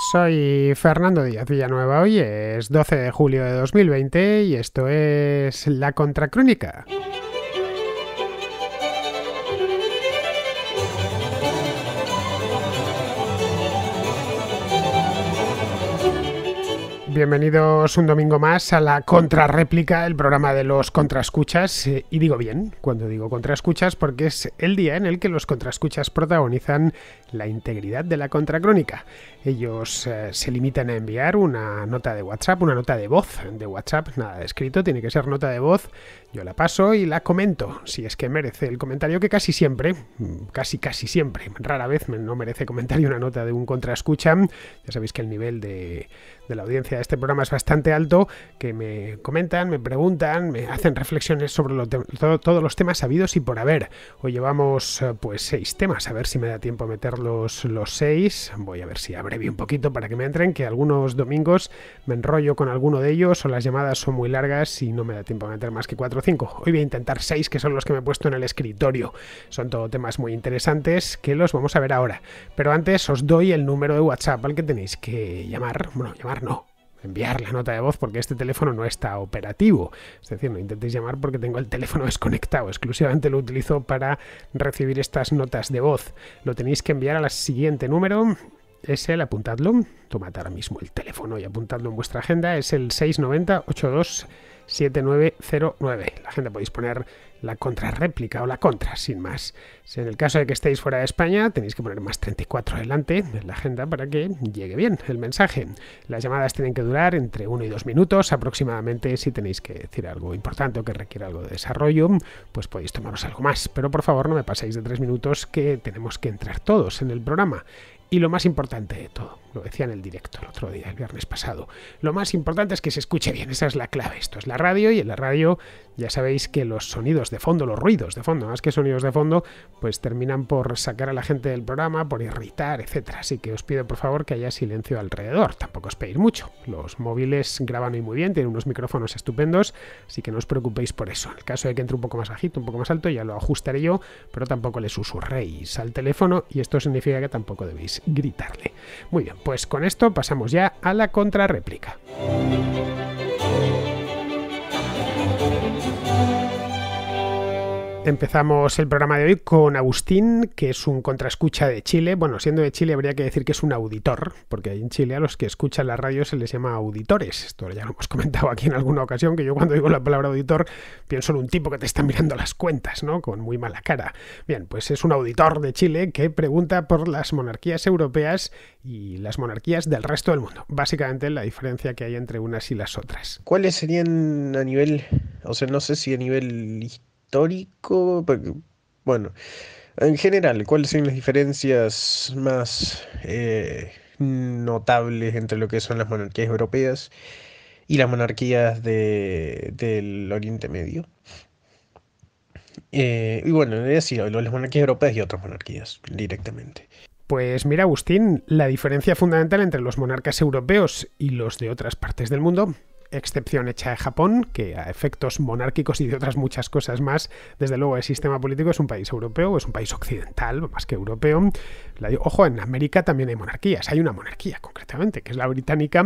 Soy Fernando Díaz Villanueva, hoy es 12 de julio de 2020 y esto es La Contracrónica. Bienvenidos un domingo más a la contrarréplica, el programa de los contrascuchas eh, Y digo bien cuando digo contrascuchas porque es el día en el que los contrascuchas protagonizan la integridad de la contracrónica. Ellos eh, se limitan a enviar una nota de WhatsApp, una nota de voz de WhatsApp, nada de escrito, tiene que ser nota de voz. Yo la paso y la comento, si es que merece el comentario, que casi siempre, mm, casi casi siempre, rara vez no merece comentario una nota de un contrascucha. Ya sabéis que el nivel de de la audiencia de este programa es bastante alto, que me comentan, me preguntan, me hacen reflexiones sobre todos los temas sabidos y por haber. Hoy llevamos eh, pues seis temas, a ver si me da tiempo a meterlos los seis. Voy a ver si abrevio un poquito para que me entren, que algunos domingos me enrollo con alguno de ellos o las llamadas son muy largas y no me da tiempo a meter más que cuatro o cinco. Hoy voy a intentar seis, que son los que me he puesto en el escritorio. Son todo temas muy interesantes que los vamos a ver ahora. Pero antes os doy el número de WhatsApp al que tenéis que llamar, bueno, llamar no. Enviar la nota de voz porque este teléfono no está operativo. Es decir, no intentéis llamar porque tengo el teléfono desconectado. Exclusivamente lo utilizo para recibir estas notas de voz. Lo tenéis que enviar al siguiente número es el, apuntadlo, tomad ahora mismo el teléfono y apuntadlo en vuestra agenda, es el 690 827909. La agenda podéis poner la contrarréplica o la contra, sin más. Si en el caso de que estéis fuera de España, tenéis que poner más 34 adelante en la agenda para que llegue bien el mensaje. Las llamadas tienen que durar entre 1 y 2 minutos aproximadamente. Si tenéis que decir algo importante o que requiere algo de desarrollo, pues podéis tomaros algo más. Pero por favor, no me paséis de 3 minutos que tenemos que entrar todos en el programa. Y lo más importante de todo, lo decía en el directo el otro día, el viernes pasado. Lo más importante es que se escuche bien, esa es la clave. Esto es la radio y en la radio ya sabéis que los sonidos de fondo, los ruidos de fondo, más que sonidos de fondo, pues terminan por sacar a la gente del programa, por irritar, etcétera Así que os pido por favor que haya silencio alrededor, tampoco os pedís mucho. Los móviles graban hoy muy bien, tienen unos micrófonos estupendos, así que no os preocupéis por eso. En el caso de que entre un poco más bajito, un poco más alto, ya lo ajustaré yo, pero tampoco le susurréis al teléfono y esto significa que tampoco debéis gritarle. Muy bien, pues con esto pasamos ya a la contrarréplica. Empezamos el programa de hoy con Agustín, que es un contraescucha de Chile. Bueno, siendo de Chile habría que decir que es un auditor, porque en Chile a los que escuchan la radio se les llama auditores. Esto ya lo hemos comentado aquí en alguna ocasión, que yo cuando digo la palabra auditor pienso en un tipo que te está mirando las cuentas, ¿no? Con muy mala cara. Bien, pues es un auditor de Chile que pregunta por las monarquías europeas y las monarquías del resto del mundo. Básicamente la diferencia que hay entre unas y las otras. ¿Cuáles serían a nivel, o sea, no sé si a nivel histórico? Bueno, en general, ¿cuáles son las diferencias más eh, notables entre lo que son las monarquías europeas y las monarquías del Oriente Medio? Eh, y bueno, he las monarquías europeas y otras monarquías directamente. Pues mira, Agustín, la diferencia fundamental entre los monarcas europeos y los de otras partes del mundo excepción hecha de Japón, que a efectos monárquicos y de otras muchas cosas más, desde luego el sistema político es un país europeo, es un país occidental, más que europeo. ojo, en América también hay monarquías, hay una monarquía concretamente, que es la británica,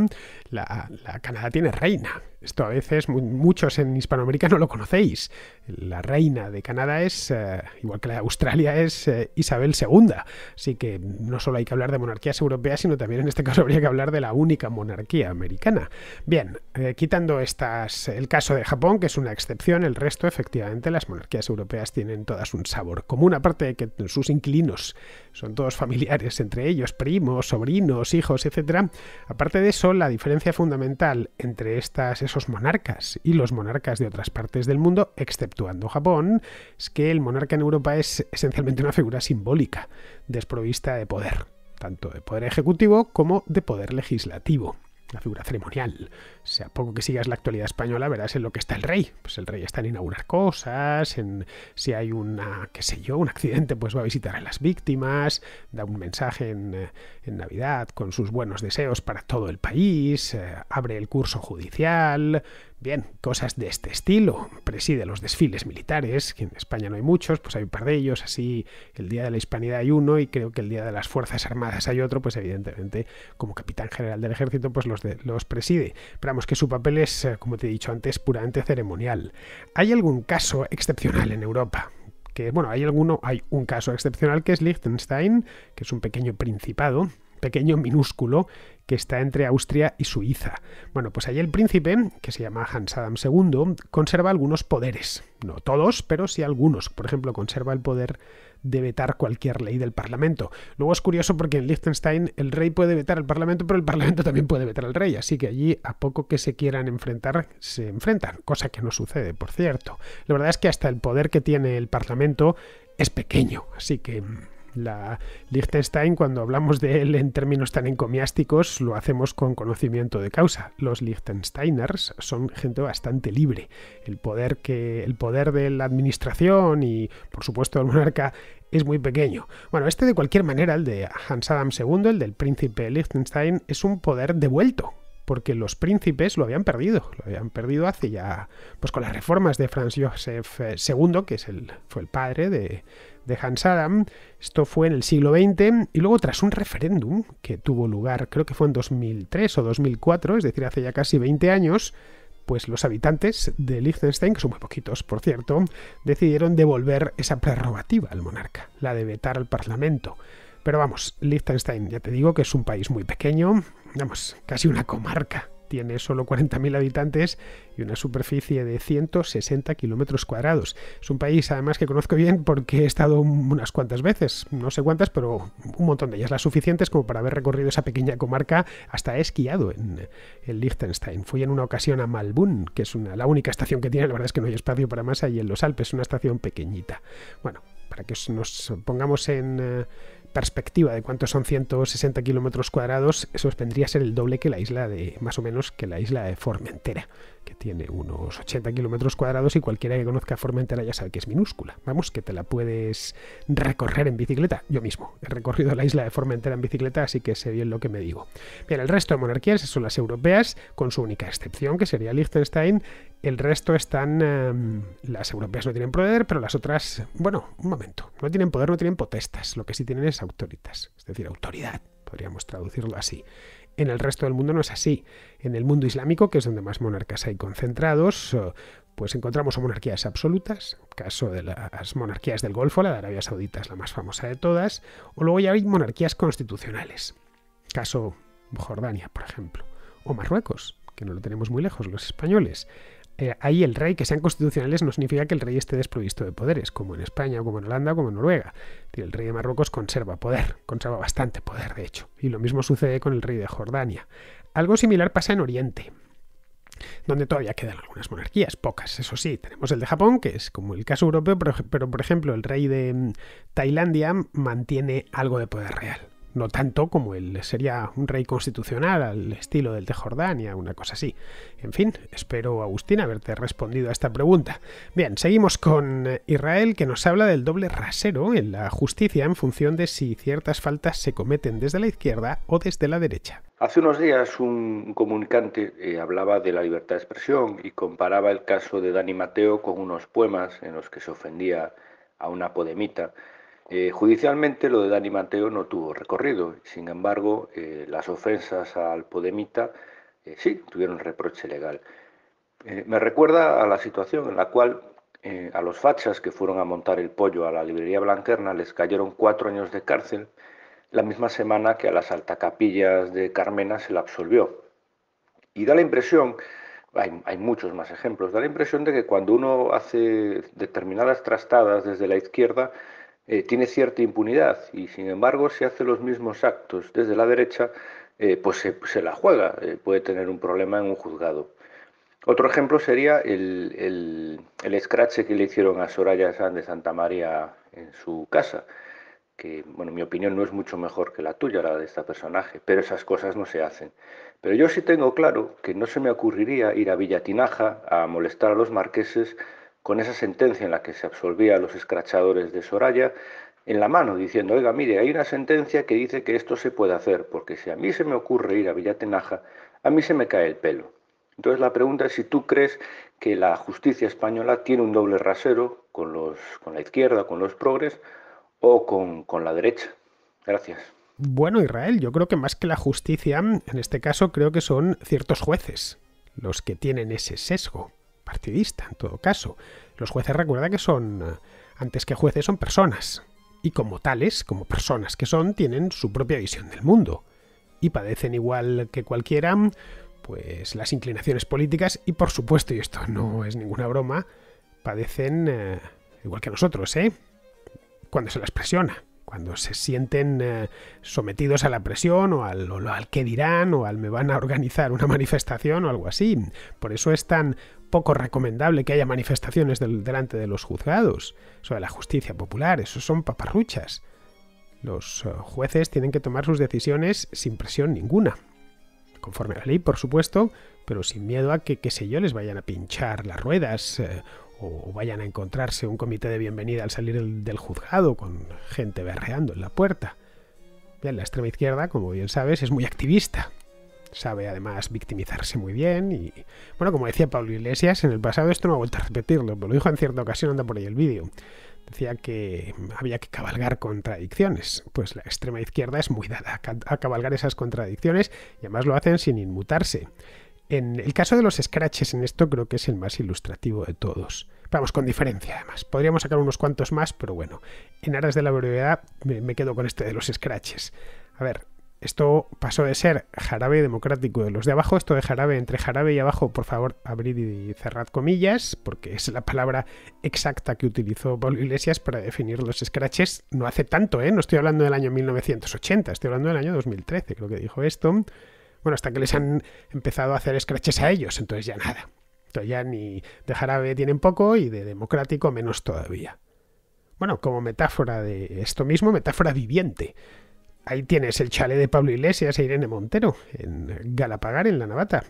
la, Canadá tiene reina, esto a veces muchos en Hispanoamérica no lo conocéis. La reina de Canadá es, eh, igual que la de Australia, es eh, Isabel II. Así que no solo hay que hablar de monarquías europeas, sino también en este caso habría que hablar de la única monarquía americana. Bien, eh, quitando estas, el caso de Japón, que es una excepción, el resto efectivamente las monarquías europeas tienen todas un sabor común, aparte de que sus inquilinos son todos familiares entre ellos, primos, sobrinos, hijos, etc. Aparte de eso, la diferencia fundamental entre estas monarcas y los monarcas de otras partes del mundo, exceptuando Japón, es que el monarca en Europa es esencialmente una figura simbólica, desprovista de poder, tanto de poder ejecutivo como de poder legislativo una figura ceremonial. O sea, poco que sigas la actualidad española, verás en lo que está el rey. Pues el rey está en inaugurar cosas, en si hay una, qué sé yo, un accidente, pues va a visitar a las víctimas, da un mensaje en, eh, Navidad con sus buenos deseos para todo el país, eh, abre el curso judicial, Bien, cosas de este estilo. Preside los desfiles militares, que en España no hay muchos, pues hay un par de ellos, así el Día de la Hispanidad hay uno y creo que el Día de las Fuerzas Armadas hay otro, pues evidentemente como capitán general del ejército pues los, de, los preside. Pero vamos que su papel es, eh, como te he dicho antes, puramente ceremonial. Hay algún caso excepcional en Europa, que bueno, hay alguno, hay un caso excepcional que es Liechtenstein, que es un pequeño principado pequeño minúsculo que está entre Austria y Suiza. Bueno, pues allí el príncipe, que se llama Hans Adam II, conserva algunos poderes. No todos, pero sí algunos. Por ejemplo, conserva el poder de vetar cualquier ley del Parlamento. Luego es curioso porque en Liechtenstein el rey puede vetar al Parlamento, pero el Parlamento también puede vetar al rey. Así que allí, a poco que se quieran enfrentar, se enfrentan. Cosa que no sucede, por cierto. La verdad es que hasta el poder que tiene el Parlamento es pequeño. Así que mm, la Liechtenstein, cuando hablamos de él en términos tan encomiásticos, lo hacemos con conocimiento de causa. Los Liechtensteiners son gente bastante libre. El poder, que, el poder de la administración y, por supuesto, del monarca es muy pequeño. Bueno, este de cualquier manera, el de Hans Adam II, el del príncipe Liechtenstein, es un poder devuelto, porque los príncipes lo habían perdido, lo habían perdido hace ya, pues con las reformas de Franz Josef II, eh, que es el, fue el padre de, de Hans Adam. Esto fue en el siglo XX y luego tras un referéndum que tuvo lugar, creo que fue en 2003 o 2004, es decir, hace ya casi 20 años, pues los habitantes de Liechtenstein, que son muy poquitos por cierto, decidieron devolver esa prerrogativa al monarca, la de vetar al parlamento. Pero vamos, Liechtenstein, ya te digo que es un país muy pequeño, vamos, casi una comarca tiene solo 40.000 habitantes y una superficie de 160 kilómetros cuadrados. Es un país además que conozco bien porque he estado unas cuantas veces, no sé cuántas, pero un montón de ellas, las suficientes como para haber recorrido esa pequeña comarca. Hasta esquiado en, el Liechtenstein. Fui en una ocasión a Malbun, que es una, la única estación que tiene, la verdad es que no hay espacio para más ahí en los Alpes, una estación pequeñita. Bueno, para que nos pongamos en... Eh, perspectiva de cuántos son 160 kilómetros cuadrados, eso vendría a ser el doble que la isla de, más o menos, que la isla de Formentera, que tiene unos 80 kilómetros cuadrados y cualquiera que conozca Formentera ya sabe que es minúscula. Vamos, que te la puedes recorrer en bicicleta. Yo mismo he recorrido la isla de Formentera en bicicleta, así que sé bien lo que me digo. Bien, el resto de monarquías son las europeas, con su única excepción, que sería Liechtenstein, el resto están... Em, las europeas no tienen poder, pero las otras... Bueno, un momento. No tienen poder, no tienen potestas. Lo que sí tienen es autoritas. Es decir, autoridad. Podríamos traducirlo así. En el resto del mundo no es así. En el mundo islámico, que es donde más monarcas hay concentrados, eh, pues encontramos monarquías absolutas, caso de las monarquías del Golfo, la de Arabia Saudita es la más famosa de todas, o luego ya hay monarquías constitucionales, caso Jordania, por ejemplo, o Marruecos, que no lo tenemos muy lejos los españoles. Eh, ahí el rey, que sean constitucionales, no significa que el rey esté desprovisto de poderes, como en España, como en Holanda, como en Noruega. El rey de Marruecos conserva poder, conserva bastante poder, de hecho. Y lo mismo sucede con el rey de Jordania. Algo similar pasa en Oriente donde todavía quedan algunas monarquías, pocas, eso sí. Tenemos el de Japón, que es como el caso europeo, pero por ejemplo el rey de mm, Tailandia mantiene algo de poder real no tanto como él sería un rey constitucional al estilo del de Jordania, una cosa así. En fin, espero, Agustín, haberte respondido a esta pregunta. Bien, seguimos con Israel, que nos habla del doble rasero en la justicia en función de si ciertas faltas se cometen desde la izquierda o desde la derecha. Hace unos días un comunicante eh, hablaba de la libertad de expresión y comparaba el caso de Dani Mateo con unos poemas en los que se ofendía a una podemita eh, judicialmente lo de Dani Mateo no tuvo recorrido, sin embargo eh, las ofensas al Podemita eh, sí tuvieron reproche legal. me recuerda a la situación en la cual a los fachas que fueron a montar el pollo a la librería Blanquerna les cayeron cuatro años de cárcel la misma semana que a las altacapillas de Carmena se la absolvió. Y da la impresión, hay muchos más ejemplos, da la impresión de que cuando uno hace determinadas trastadas desde la izquierda, eh, tiene cierta impunidad y sin embargo si hace los mismos actos desde la derecha, eh, pues se, la juega, eh, puede tener un problema en un juzgado. Otro ejemplo sería el, el, escrache que le hicieron a Soraya San de Santa María en su casa, que, bueno, mi opinión no es mucho mejor que la tuya, la de este personaje, pero esas cosas no se hacen. Pero yo sí tengo claro que no se me ocurriría ir a Villatinaja a molestar a los marqueses con esa sentencia en la que se absolvía a los escrachadores de Soraya en la mano, diciendo, oiga, mire, hay una sentencia que dice que esto se puede hacer, porque si a mí se me ocurre ir a Villatenaja, a mí se me cae el pelo. Entonces la pregunta es si tú crees que la justicia española tiene un doble rasero con, los, con la izquierda, con los progres o con, con la derecha. Gracias. Bueno, Israel, yo creo que más que la justicia, en este caso creo que son ciertos jueces los que tienen ese sesgo partidista, en todo caso. Los jueces recuerda que son, antes que jueces, son personas. Y como tales, como personas que son, tienen su propia visión del mundo. Y padecen igual que cualquiera, pues las inclinaciones políticas y por supuesto, y esto no es ninguna broma, padecen eh, igual que nosotros, ¿eh? Cuando se las presiona cuando se sienten eh, sometidos a la presión o al, al que dirán o al me van a organizar una manifestación o algo así. Por eso es tan poco recomendable que haya manifestaciones delante de los juzgados sobre la justicia popular. Eso son paparruchas. Los eh, jueces tienen que tomar sus decisiones sin presión ninguna. Conforme a la ley, por supuesto, pero sin miedo a que, qué sé yo, les vayan a pinchar las ruedas eh, o, vayan a encontrarse un comité de bienvenida al salir del juzgado con gente berreando en la puerta. Bien, la extrema izquierda, como bien sabes, es muy activista. Sabe además victimizarse muy bien y, bueno, como decía Pablo Iglesias, en el pasado esto no ha vuelto a repetirlo, pero lo dijo en cierta ocasión, anda por ahí el vídeo. Decía que había que cabalgar contradicciones. Pues la extrema izquierda es muy dada a cabalgar esas contradicciones y además lo hacen sin inmutarse. En el caso de los scratches en esto creo que es el más ilustrativo de todos. Vamos, con diferencia además. Podríamos sacar unos cuantos más, pero bueno, en aras de la brevedad me, quedo con este de los scratches. A ver, esto pasó de ser jarabe democrático de los de abajo, esto de jarabe entre jarabe y abajo, por favor, abrid y cerrad comillas, porque es la palabra exacta que utilizó Pablo Iglesias para definir los scratches no hace tanto, ¿eh? No estoy hablando del año 1980, estoy hablando del año 2013, creo que dijo esto. Bueno, hasta que les han empezado a hacer escraches a ellos, entonces ya nada. Entonces ya ni de jarabe tienen poco y de democrático menos todavía. Bueno, como metáfora de esto mismo, metáfora viviente. Ahí tienes el chalet de Pablo Iglesias e Irene Montero, en Galapagar, en la Navata,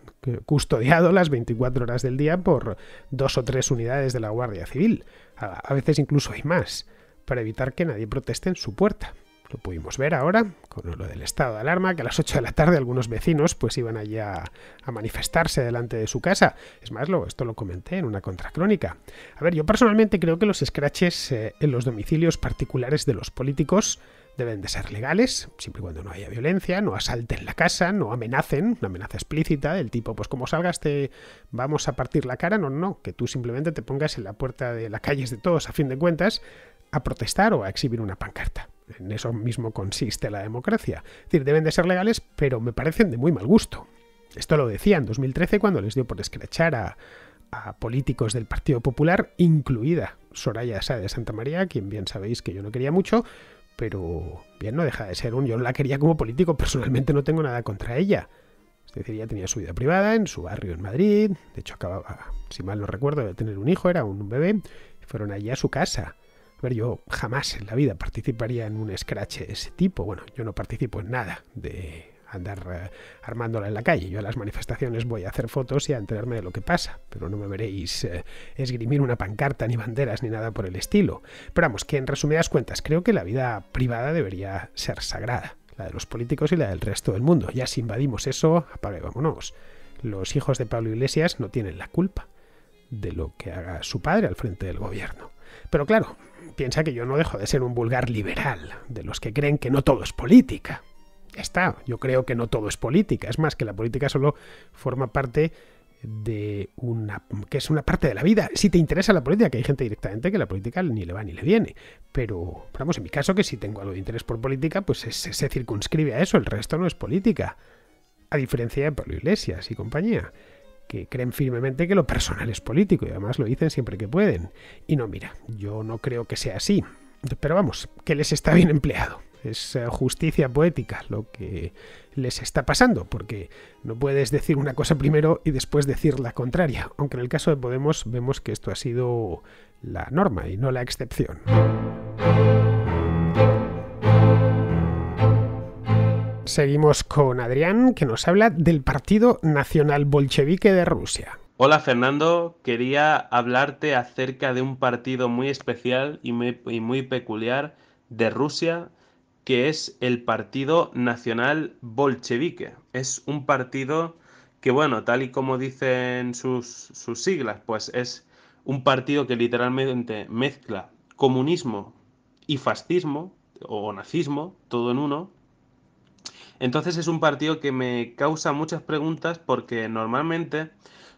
custodiado las 24 horas del día por dos o tres unidades de la Guardia Civil. A veces incluso hay más, para evitar que nadie proteste en su puerta. Lo pudimos ver ahora con lo del estado de alarma, que a las 8 de la tarde algunos vecinos pues iban allá a manifestarse delante de su casa. Es más, lo, esto lo comenté en una contracrónica. A ver, yo personalmente creo que los scratches eh, en los domicilios particulares de los políticos deben de ser legales, siempre y cuando no haya violencia, no asalten la casa, no amenacen, una amenaza explícita del tipo, pues como salgas te vamos a partir la cara, no, no, que tú simplemente te pongas en la puerta de la calle de todos a fin de cuentas a protestar o a exhibir una pancarta. En eso mismo consiste la democracia. Es decir, deben de ser legales, pero me parecen de muy mal gusto. Esto lo decía en 2013 cuando les dio por escrachar a, políticos del Partido Popular, incluida Soraya Sá de Santa María, quien bien sabéis que yo no quería mucho, pero bien no deja de ser un. Yo la quería como político, personalmente no tengo nada contra ella. Es decir, ella tenía su vida privada en su barrio en Madrid, de hecho acababa, si mal no recuerdo, de tener un hijo, era un bebé, fueron allí a su casa ver, yo jamás en la vida participaría en un scratch de ese tipo. Bueno, yo no participo en nada de andar eh, armándola en la calle. Yo a las manifestaciones voy a hacer fotos y a enterarme de lo que pasa, pero no me veréis eh, esgrimir una pancarta ni banderas ni nada por el estilo. Pero vamos, que en resumidas cuentas, creo que la vida privada debería ser sagrada, la de los políticos y la del resto del mundo. Ya si invadimos eso, apague, vámonos. Los hijos de Pablo Iglesias no tienen la culpa de lo que haga su padre al frente del gobierno. Pero claro, piensa que yo no dejo de ser un vulgar liberal, de los que creen que no todo es política. está, yo creo que no todo es política, es más que la política solo forma parte de una que es una parte de la vida. Si te interesa la política, que hay gente directamente que la política ni le va ni le viene, pero vamos, en mi caso que si tengo algo de interés por política, pues se, circunscribe a eso, el resto no es política. A diferencia de Pablo Iglesias y compañía que creen firmemente que lo personal es político y además lo dicen siempre que pueden. Y no, mira, yo no creo que sea así. Pero vamos, que les está bien empleado. Es eh, justicia poética lo que les está pasando, porque no puedes decir una cosa primero y después decir la contraria, aunque en el caso de Podemos vemos que esto ha sido la norma y no la excepción. Seguimos con Adrián, que nos habla del Partido Nacional Bolchevique de Rusia. Hola Fernando, quería hablarte acerca de un partido muy especial y muy, peculiar de Rusia, que es el Partido Nacional Bolchevique. Es un partido que, bueno, tal y como dicen sus, sus siglas, pues es un partido que literalmente mezcla comunismo y fascismo o nazismo, todo en uno, entonces es un partido que me causa muchas preguntas porque normalmente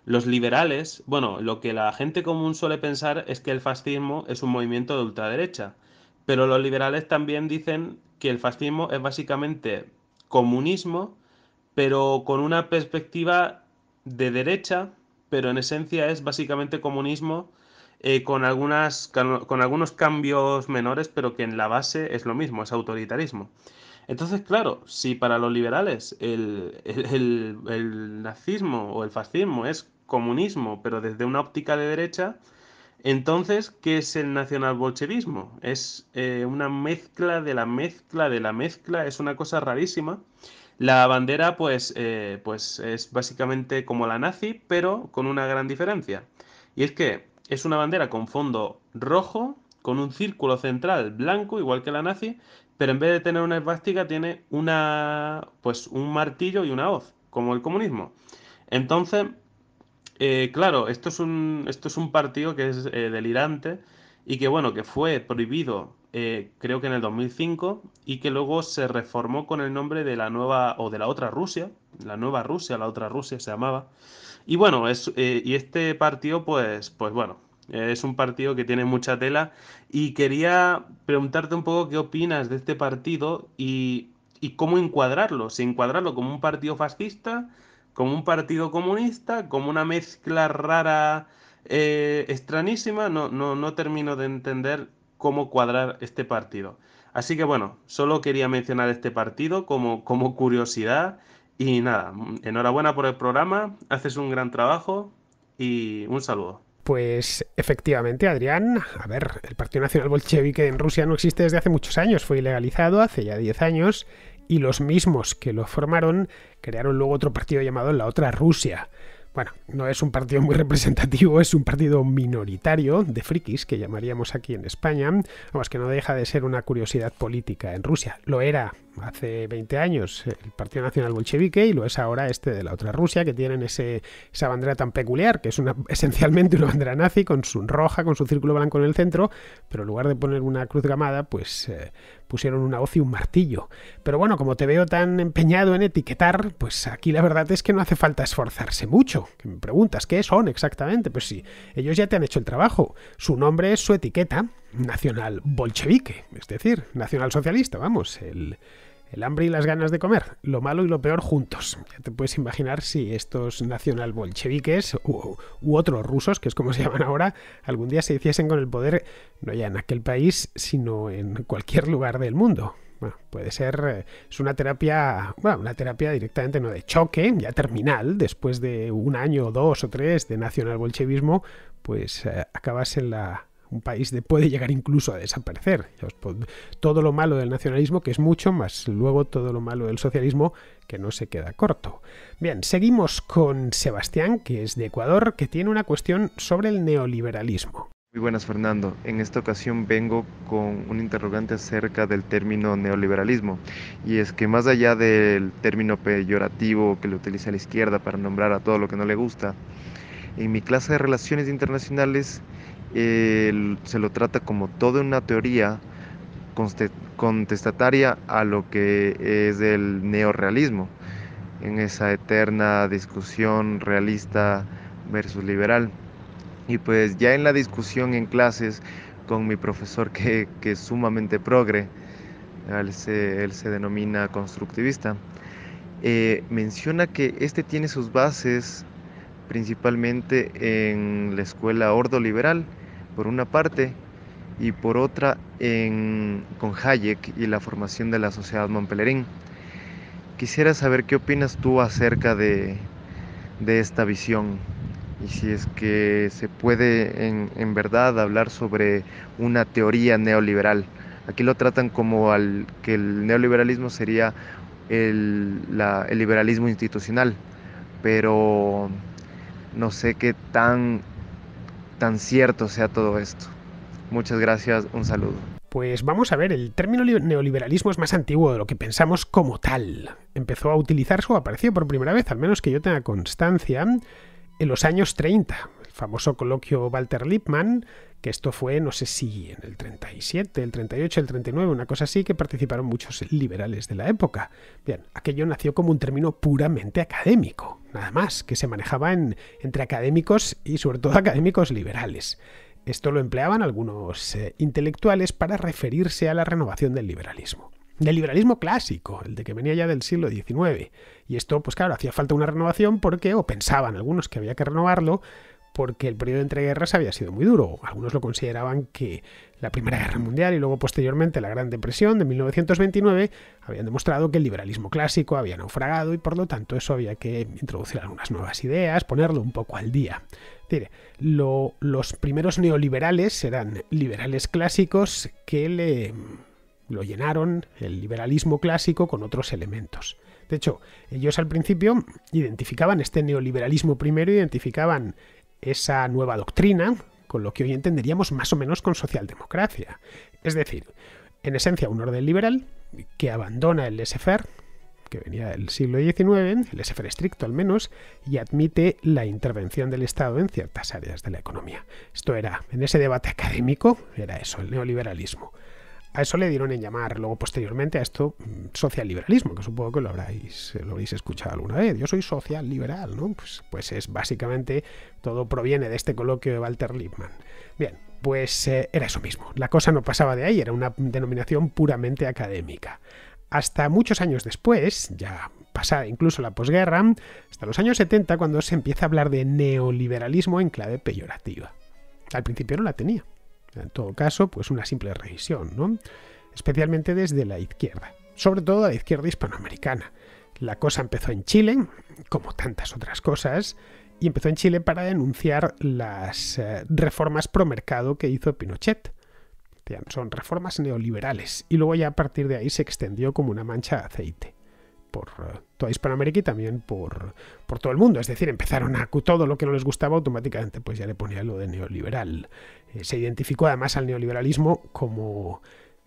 los liberales, bueno, lo que la gente común suele pensar es que el fascismo es un movimiento de ultraderecha, pero los liberales también dicen que el fascismo es básicamente comunismo, pero con una perspectiva de derecha, pero en esencia es básicamente comunismo eh, con algunos cambios menores, pero que en la base es lo mismo, es autoritarismo. Entonces, claro, si para los liberales el, nazismo o el fascismo es comunismo, pero desde una óptica de derecha, entonces, ¿qué es el nacionalbolchevismo? Es eh, una mezcla de la mezcla de la mezcla, es una cosa rarísima. La bandera, pues, eh, pues es básicamente como la nazi, pero con una gran diferencia. Y es que es una bandera con fondo rojo, con un círculo central blanco, igual que la nazi, pero en vez de tener una esvástica tiene una, pues, un martillo y una hoz, como el comunismo. Entonces, eh, claro, esto es, un, esto es un partido que es eh, delirante y que, bueno, que fue prohibido eh, creo que en el 2005 y que luego se reformó con el nombre de la nueva o de la otra Rusia, la nueva Rusia, la otra Rusia se llamaba. Y bueno, es, y este partido, pues, pues bueno, es un partido que tiene mucha tela y quería preguntarte un poco qué opinas de este partido y, cómo encuadrarlo. Si encuadrarlo como un partido fascista, como un partido comunista, como una mezcla rara, eh, extrañísima, no, no, termino de entender cómo cuadrar este partido. Así que bueno, solo quería mencionar este partido como, como curiosidad y nada, enhorabuena por el programa, haces un gran trabajo y un saludo. Pues efectivamente, Adrián, a ver, el Partido Nacional Bolchevique en Rusia no existe desde hace muchos años, fue ilegalizado hace ya 10 años y los mismos que lo formaron crearon luego otro partido llamado La Otra Rusia bueno, no es un partido muy representativo, es un partido minoritario de frikis, que llamaríamos aquí en España, vamos, que no deja de ser una curiosidad política en Rusia. Lo era hace 20 años el Partido Nacional Bolchevique y lo es ahora este de la otra Rusia, que tienen ese, esa bandera tan peculiar, que es una, esencialmente una bandera nazi con su roja, con su círculo blanco en el centro, pero en lugar de poner una cruz gamada, pues eh, pusieron una hoz y un martillo. Pero bueno, como te veo tan empeñado en etiquetar, pues aquí la verdad es que no hace falta esforzarse mucho. me preguntas, ¿qué son exactamente? Pues sí, ellos ya te han hecho el trabajo. Su nombre es su etiqueta, nacional bolchevique, es decir, nacional socialista, vamos, el el hambre y las ganas de comer, lo malo y lo peor juntos. Ya te puedes imaginar si estos nacional bolcheviques u, otros rusos, que es como se llaman ahora, algún día se hiciesen con el poder, no ya en aquel país, sino en cualquier lugar del mundo. puede ser, eh, es una terapia, bueno, una terapia directamente no de choque, ya terminal, después de un año, o dos o tres de nacional bolchevismo, pues eh, acabas en la un país puede llegar incluso a desaparecer. Todo lo malo del nacionalismo, que es mucho, más luego todo lo malo del socialismo, que no se queda corto. Bien, seguimos con Sebastián, que es de Ecuador, que tiene una cuestión sobre el neoliberalismo. Muy buenas Fernando, en esta ocasión vengo con un interrogante acerca del término neoliberalismo y es que más allá del término peyorativo que le utiliza la izquierda para nombrar a todo lo que no le gusta, en mi clase de relaciones internacionales se lo trata como toda una teoría contestataria a lo que es el neorrealismo, en esa eterna discusión realista versus liberal. Y pues ya en la discusión en clases con mi profesor que, que es sumamente progre, él se, él se denomina constructivista, eh, menciona que este tiene sus bases principalmente en la escuela ordo liberal por una parte, y por otra en, con Hayek y la formación de la sociedad Montpellerín. Quisiera saber qué opinas tú acerca de, de esta visión y si es que se puede en, en, verdad hablar sobre una teoría neoliberal. Aquí lo tratan como al, que el neoliberalismo sería el, la, el liberalismo institucional, pero no sé qué tan tan cierto sea todo esto. Muchas gracias, un saludo. Pues vamos a ver, el término neoliberalismo es más antiguo de lo que pensamos como tal. Empezó a utilizarse o apareció por primera vez, al menos que yo tenga constancia, en los años 30. El famoso coloquio Walter Lippmann, que esto fue, no sé si en el 37, el 38, el 39, una cosa así, que participaron muchos liberales de la época. Bien, aquello nació como un término puramente académico, nada más, que se manejaba entre académicos y sobre todo académicos liberales. Esto lo empleaban algunos eh, intelectuales para referirse a la renovación del liberalismo del liberalismo clásico, el de que venía ya del siglo XIX. Y esto, pues claro, hacía falta una renovación porque, o pensaban algunos que había que renovarlo, porque el periodo de entreguerras había sido muy duro. Algunos lo consideraban que la Primera Guerra Mundial y luego posteriormente la Gran Depresión de 1929 habían demostrado que el liberalismo clásico había naufragado y por lo tanto eso había que introducir algunas nuevas ideas, ponerlo un poco al día. los primeros neoliberales eran liberales clásicos que le, lo llenaron el liberalismo clásico con otros elementos. De hecho, ellos al principio identificaban este neoliberalismo primero, identificaban esa nueva doctrina con lo que hoy entenderíamos más o menos con socialdemocracia. Es decir, en esencia un orden liberal que abandona el SFR, que venía del siglo XIX, el SFR estricto al menos, y admite la intervención del Estado en ciertas áreas de la economía. Esto era, en ese debate académico, era eso, el neoliberalismo a eso le dieron en llamar luego posteriormente a esto mm, social liberalismo, que supongo que lo habréis, eh, lo habréis escuchado alguna vez. Yo soy social liberal, ¿no? Pues, pues, es básicamente todo proviene de este coloquio de Walter Lippmann. Bien, pues eh, era eso mismo. La cosa no pasaba de ahí, era una denominación puramente académica. Hasta muchos años después, ya pasada incluso la posguerra, hasta los años 70, cuando se empieza a hablar de neoliberalismo en clave peyorativa. Al principio no la tenía. En todo caso, pues una simple revisión, ¿no? especialmente desde la izquierda, sobre todo la izquierda hispanoamericana. La cosa empezó en Chile, como tantas otras cosas, y empezó en Chile para denunciar las eh, reformas pro mercado que hizo Pinochet. Son reformas neoliberales, y luego ya a partir de ahí se extendió como una mancha de aceite por eh, toda Hispanoamérica y también por, por todo el mundo. Es decir, empezaron a todo lo que no les gustaba automáticamente, pues ya le ponía lo de neoliberal. Eh, se identificó además al neoliberalismo como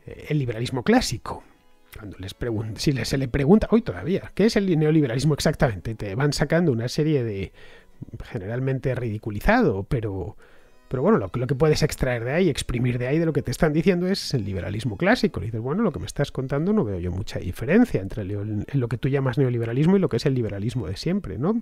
eh, el liberalismo clásico. Cuando les si se le pregunta hoy todavía, ¿qué es el neoliberalismo exactamente? Te van sacando una serie de generalmente ridiculizado, pero pero bueno, lo, que puedes extraer de ahí, exprimir de ahí de lo que te están diciendo es el liberalismo clásico. Y dices, bueno, lo que me estás contando no veo yo mucha diferencia entre lo que tú llamas neoliberalismo y lo que es el liberalismo de siempre, ¿no?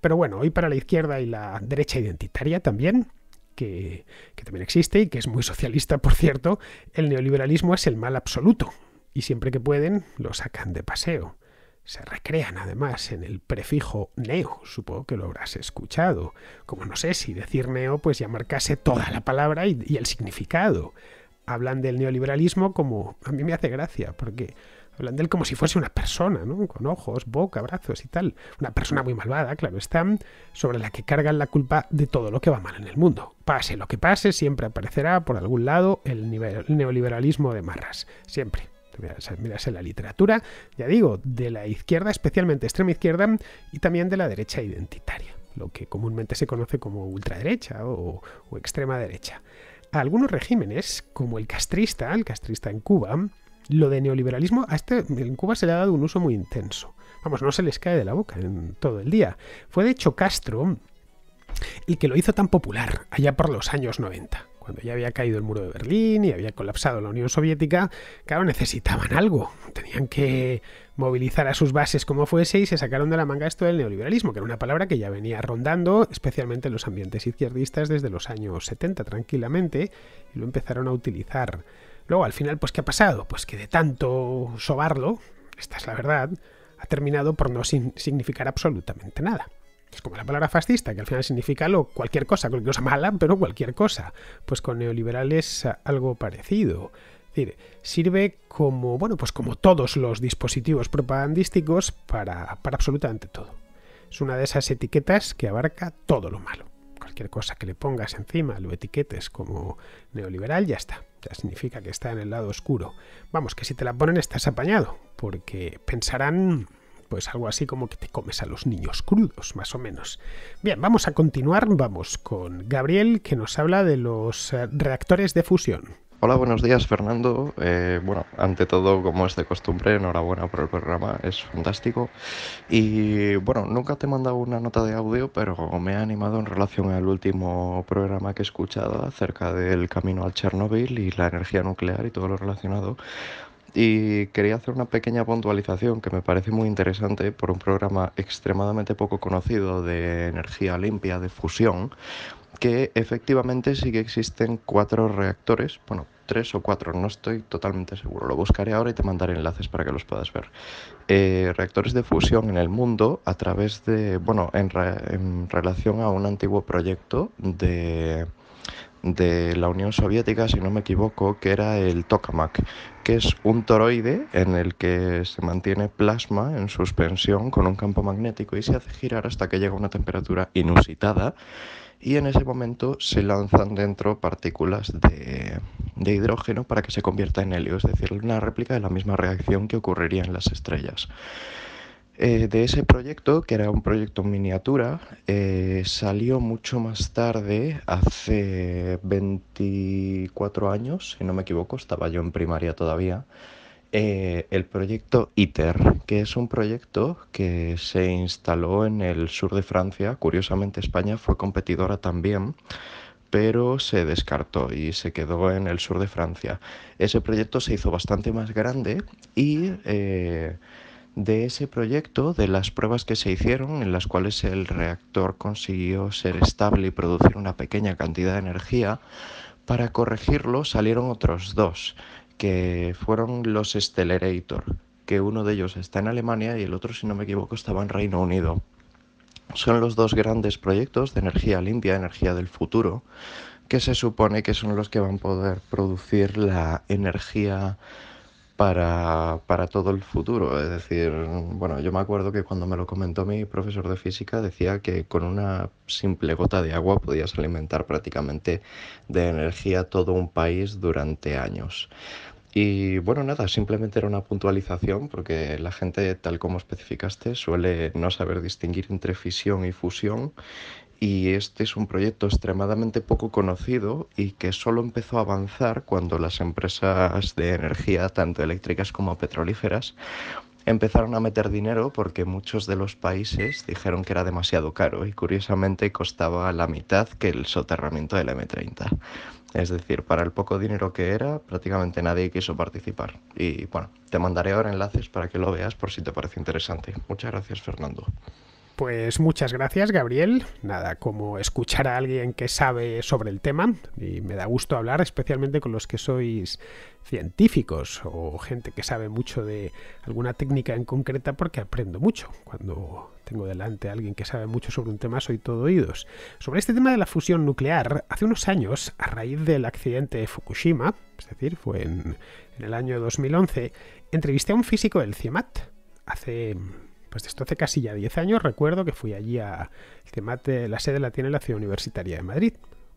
Pero bueno, hoy para la izquierda y la derecha identitaria también, que, que también existe y que es muy socialista, por cierto, el neoliberalismo es el mal absoluto. Y siempre que pueden, lo sacan de paseo se recrean además en el prefijo neo, supongo que lo habrás escuchado. Como no sé si decir neo, pues ya marcase toda la palabra y, el significado. Hablan del neoliberalismo como. a mí me hace gracia, porque hablan de él como si fuese una persona, ¿no? Con ojos, boca, brazos y tal. Una persona muy malvada, claro están, sobre la que cargan la culpa de todo lo que va mal en el mundo. Pase lo que pase, siempre aparecerá por algún lado el, el neoliberalismo de marras. Siempre en la literatura, ya digo, de la izquierda, especialmente extrema izquierda, y también de la derecha identitaria, lo que comúnmente se conoce como ultraderecha o, extrema derecha. A algunos regímenes, como el castrista, el castrista en Cuba, lo de neoliberalismo a este, en Cuba se le ha dado un uso muy intenso. Vamos, no se les cae de la boca en todo el día. Fue de hecho Castro el que lo hizo tan popular allá por los años 90 cuando ya había caído el muro de Berlín y había colapsado la Unión Soviética, claro, necesitaban algo, tenían que movilizar a sus bases como fuese y se sacaron de la manga esto del neoliberalismo, que era una palabra que ya venía rondando, especialmente en los ambientes izquierdistas desde los años 70 tranquilamente, y lo empezaron a utilizar. Luego, al final, pues, ¿qué ha pasado? Pues que de tanto sobarlo, esta es la verdad, ha terminado por no significar absolutamente nada. Es como la palabra fascista, que al final significa lo, cualquier cosa, cualquier cosa mala, pero cualquier cosa, pues con neoliberal es algo parecido. Es decir, sirve como, bueno, pues como todos los dispositivos propagandísticos para, para absolutamente todo. Es una de esas etiquetas que abarca todo lo malo. Cualquier cosa que le pongas encima, lo etiquetes como neoliberal, ya está. Ya significa que está en el lado oscuro. Vamos, que si te la ponen estás apañado, porque pensarán es pues algo así como que te comes a los niños crudos, más o menos. Bien, vamos a continuar, vamos con Gabriel que nos habla de los eh, reactores de fusión. Hola, buenos días Fernando. Eh, bueno, ante todo, como es de costumbre, enhorabuena por el programa, es fantástico. Y bueno, nunca te he mandado una nota de audio, pero me ha animado en relación al último programa que he escuchado acerca del camino al Chernobyl y la energía nuclear y todo lo relacionado, y quería hacer una pequeña puntualización que me parece muy interesante por un programa extremadamente poco conocido de energía limpia, de fusión, que efectivamente sí que existen cuatro reactores, bueno, tres o cuatro, no estoy totalmente seguro, lo buscaré ahora y te mandaré enlaces para que los puedas ver. Eh, reactores de fusión en el mundo a través de, bueno, en relación a un antiguo proyecto de de la Unión Soviética, si no me equivoco, que era el tokamak, que es un toroide en el que se mantiene plasma en suspensión con un campo magnético y se hace girar hasta que llega a una temperatura inusitada y en ese momento se lanzan dentro partículas de, de, hidrógeno para que se convierta en helio, es decir, una réplica de la misma reacción que ocurriría en las estrellas. Eh, de ese proyecto, que era un proyecto en miniatura, eh, salió mucho más tarde, hace 24 años, si no me equivoco, estaba yo en primaria todavía, eh, el proyecto ITER, que es un proyecto que se instaló en el sur de Francia. Curiosamente, España fue competidora también pero se descartó y se quedó en el sur de Francia. Ese proyecto se hizo bastante más grande y de ese proyecto, de las pruebas que se hicieron, en las cuales el reactor consiguió ser estable y producir una pequeña cantidad de energía, para corregirlo salieron otros dos, que fueron los Estelerator, que uno de ellos está en Alemania y el otro, si no me equivoco, estaba en Reino Unido. Son los dos grandes proyectos de energía limpia, energía del futuro, que se supone que son los que van a poder producir la energía para, todo el futuro. Es decir, bueno, yo me acuerdo que cuando me lo comentó mi profesor de física decía que con una simple gota de agua podías alimentar prácticamente de energía todo un país durante años. Y bueno, nada, simplemente era una puntualización porque la gente, tal como especificaste, suele no saber distinguir entre fisión y fusión y este es un proyecto extremadamente poco conocido y que solo empezó a avanzar cuando las empresas de energía, tanto eléctricas como petrolíferas, empezaron a meter dinero porque muchos de los países dijeron que era demasiado caro y curiosamente costaba la mitad que el soterramiento del M30. Es decir, para el poco dinero que era, prácticamente nadie quiso participar. Y bueno, te mandaré ahora enlaces para que lo veas por si te parece interesante. Muchas gracias, Fernando. Pues muchas gracias, Gabriel. Nada, como escuchar a alguien que sabe sobre el tema, y me da gusto hablar, especialmente con los que sois científicos o gente que sabe mucho de alguna técnica en concreta, porque aprendo mucho. Cuando tengo delante a alguien que sabe mucho sobre un tema, soy todo oídos. Sobre este tema de la fusión nuclear, hace unos años, a raíz del accidente de Fukushima, es decir, fue en, el año 2011, entrevisté a un físico del CIEMAT hace pues esto hace casi ya 10 años, recuerdo que fui allí a... El mate la sede la tiene la Ciudad Universitaria de Madrid,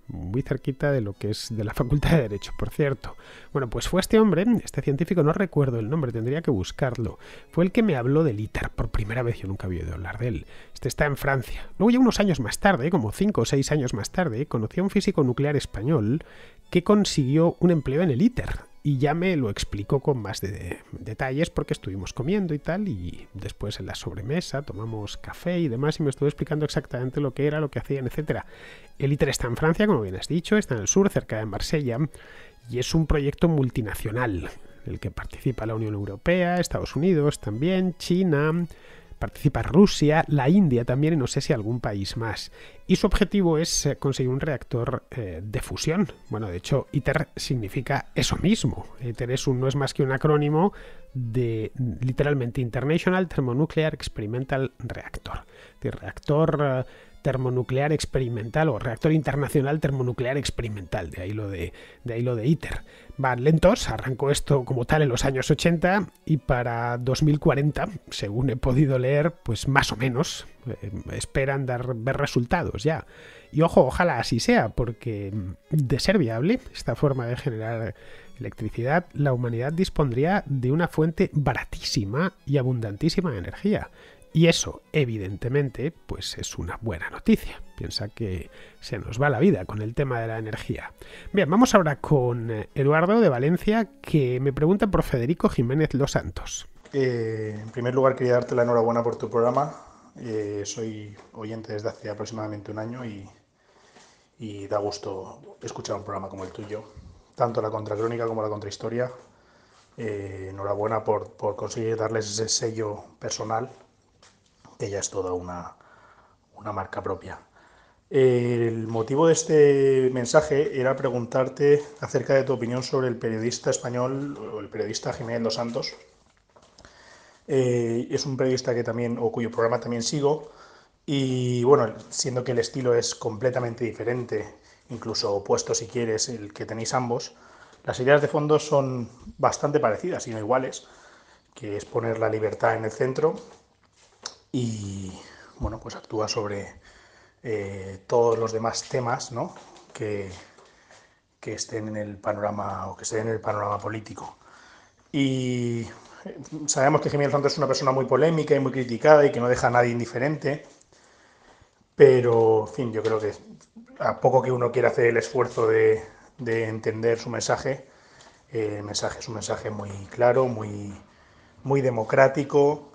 muy cerquita de lo que es de la Facultad de Derecho, por cierto. Bueno, pues fue este hombre, este científico, no recuerdo el nombre, tendría que buscarlo. Fue el que me habló del ITER por primera vez, yo nunca había oído hablar de él. Este está en Francia. Luego ya unos años más tarde, como 5 o 6 años más tarde, conocí a un físico nuclear español que consiguió un empleo en el ITER y ya me lo explicó con más de, detalles porque estuvimos comiendo y tal y después en la sobremesa tomamos café y demás y me estuvo explicando exactamente lo que era, lo que hacían, etcétera. El ITER está en Francia, como bien has dicho, está en el sur, cerca de Marsella y es un proyecto multinacional en el que participa la Unión Europea, Estados Unidos también, China, Participa Rusia, la India también y no sé si algún país más. Y su objetivo es eh, conseguir un reactor eh, de fusión. Bueno, de hecho, ITER significa eso mismo. ITER un, no es más que un acrónimo de literalmente International Thermonuclear Experimental Reactor. De reactor eh, termonuclear experimental o reactor internacional termonuclear experimental, de ahí lo de, de, de ITER. Van lentos, arrancó esto como tal en los años 80 y para 2040, según he podido leer, pues más o menos eh, esperan dar, ver resultados ya. Y ojo, ojalá así sea, porque de ser viable esta forma de generar electricidad, la humanidad dispondría de una fuente baratísima y abundantísima de energía. Y eso, evidentemente, pues es una buena noticia. Piensa que se nos va la vida con el tema de la energía. Bien, vamos ahora con eh, Eduardo de Valencia, que me pregunta por Federico Jiménez Los Santos. Eh, en primer lugar, quería darte la enhorabuena por tu programa. Eh, soy oyente desde hace aproximadamente un año y, da gusto escuchar un programa como el tuyo. Tanto la contracrónica como la contrahistoria. enhorabuena por, por conseguir darles ese sello personal que es toda una, marca propia. El motivo de este mensaje era preguntarte acerca de tu opinión sobre el periodista español o el periodista Jiménez dos Santos. Eh, es un periodista que también, o cuyo programa también sigo, y bueno, siendo que el estilo es completamente diferente, incluso opuesto si quieres, el que tenéis ambos, las ideas de fondo son bastante parecidas y no iguales, que es poner la libertad en el centro y bueno, pues actúa sobre eh, todos los demás temas que, que, estén en el panorama o que estén en el panorama político. Y eh, sabemos que Jiménez Santos es una persona muy polémica y muy criticada y que no deja a nadie indiferente, pero en fin, yo creo que a poco que uno quiera hacer el esfuerzo de, entender su mensaje, eh, el mensaje es un mensaje muy claro, muy, muy democrático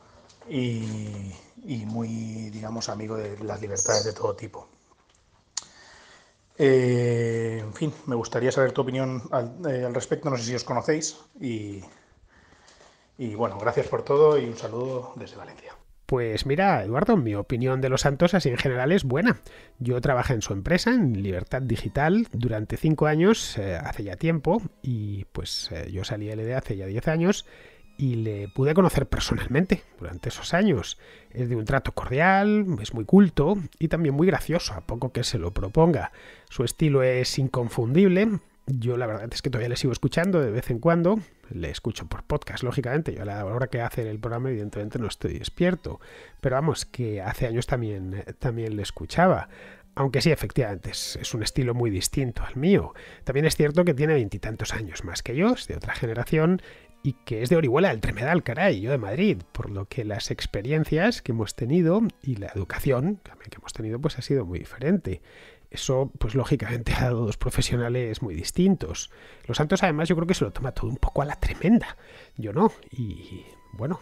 y, y muy, digamos, amigo de las libertades de todo tipo. Eh, en fin, me gustaría saber tu opinión al, eh, respecto, no sé si os conocéis y, bueno, gracias por todo y un saludo desde Valencia. Pues mira, Eduardo, mi opinión de los Santos así en general es buena. Yo trabajé en su empresa, en Libertad Digital, durante cinco años, eh, hace ya tiempo, y pues yo salí de LD e e hace ya diez años, y le pude conocer personalmente durante esos años. Es de un trato cordial, es muy culto y también muy gracioso, a poco que se lo proponga. Su estilo es inconfundible. Yo la verdad es que todavía le sigo escuchando de vez en cuando. Le escucho por podcast, lógicamente. Yo a la hora que hace el programa, evidentemente, no estoy despierto. Pero vamos, que hace años también, también le escuchaba aunque sí, efectivamente, es, un estilo muy distinto al mío. También es cierto que tiene veintitantos años más que yo, es de otra generación, y que es de Orihuela el Tremedal, caray, yo de Madrid, por lo que las experiencias que hemos tenido y la educación que hemos tenido pues ha sido muy diferente. Eso pues lógicamente ha dado dos profesionales muy distintos. Los Santos además yo creo que se lo toma todo un poco a la tremenda, yo no, y bueno,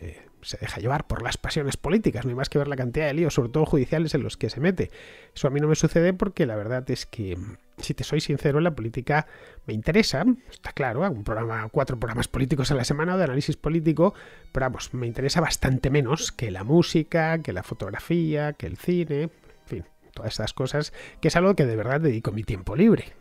eh, se deja llevar por las pasiones políticas, no hay más que ver la cantidad de líos, sobre todo judiciales, en los que se mete. Eso a mí no me sucede porque la verdad es que si te soy sincero, la política me interesa, está claro, un programa, cuatro programas políticos a la semana de análisis político, pero vamos, me interesa bastante menos que la música, que la fotografía, que el cine, en fin, todas estas cosas, que es algo que de verdad dedico mi tiempo libre.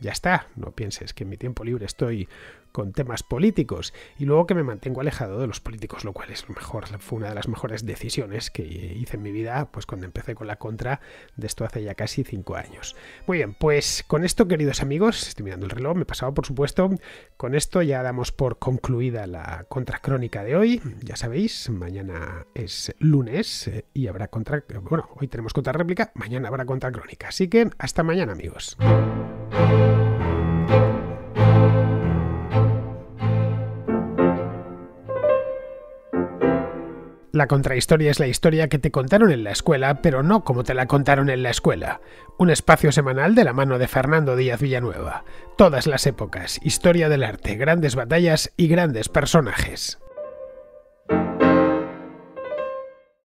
Ya está, no pienses que en mi tiempo libre estoy con temas políticos y luego que me mantengo alejado de los políticos, lo cual es lo mejor, fue una de las mejores decisiones que hice en mi vida, pues cuando empecé con la contra de esto hace ya casi cinco años. Muy bien, pues con esto, queridos amigos, estoy mirando el reloj, me he pasado por supuesto, con esto ya damos por concluida la contracrónica de hoy, ya sabéis, mañana es lunes eh, y habrá contra, bueno, hoy tenemos contra réplica mañana habrá contracrónica, así que hasta mañana amigos. La contrahistoria es la historia que te contaron en la escuela, pero no como te la contaron en la escuela. Un espacio semanal de la mano de Fernando Díaz Villanueva. Todas las épocas, historia del arte, grandes batallas y grandes personajes.